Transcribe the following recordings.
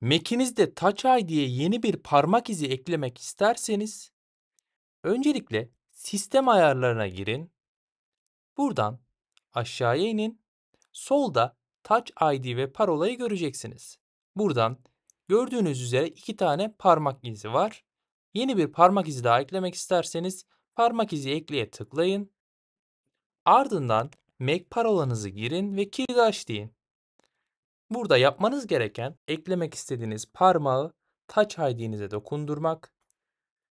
Mac'inizde Touch ID'ye yeni bir parmak izi eklemek isterseniz öncelikle sistem ayarlarına girin. Buradan aşağıya inin. Solda Touch ID ve parolayı göreceksiniz. Buradan gördüğünüz üzere iki tane parmak izi var. Yeni bir parmak izi daha eklemek isterseniz parmak izi ekleye tıklayın. Ardından Mac parolanızı girin ve kilidi açlayın. Burada yapmanız gereken eklemek istediğiniz parmağı Touch ID'nize dokundurmak.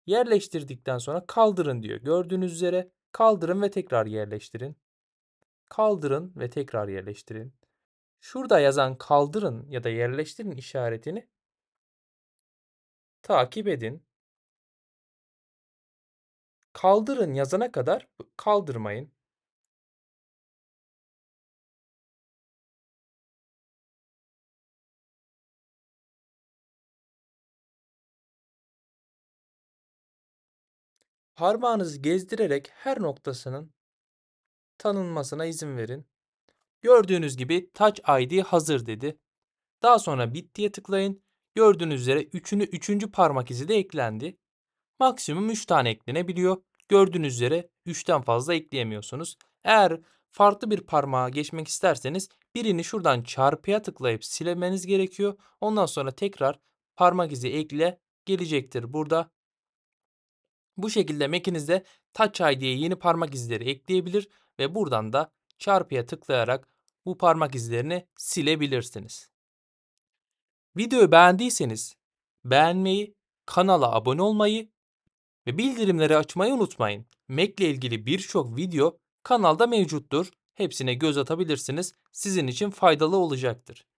Yerleştirdikten sonra kaldırın diyor. Gördüğünüz üzere kaldırın ve tekrar yerleştirin. Kaldırın ve tekrar yerleştirin. Şurada yazan kaldırın ya da yerleştirin işaretini takip edin. Kaldırın yazana kadar kaldırmayın. Parmağınızı gezdirerek her noktasının tanınmasına izin verin. Gördüğünüz gibi Touch ID hazır dedi. Daha sonra Bit diye tıklayın. Gördüğünüz üzere üçünü üçüncü parmak izi de eklendi. Maksimum 3 tane eklenebiliyor. Gördüğünüz üzere 3'ten fazla ekleyemiyorsunuz. Eğer farklı bir parmağa geçmek isterseniz birini şuradan çarpıya tıklayıp silemeniz gerekiyor. Ondan sonra tekrar parmak izi ekle gelecektir. Burada bu şekilde Mac'inizde Touch ID'ye yeni parmak izleri ekleyebilir ve buradan da çarpıya tıklayarak bu parmak izlerini silebilirsiniz. Videoyu beğendiyseniz beğenmeyi, kanala abone olmayı ve bildirimleri açmayı unutmayın. Mac ile ilgili birçok video kanalda mevcuttur. Hepsine göz atabilirsiniz. Sizin için faydalı olacaktır.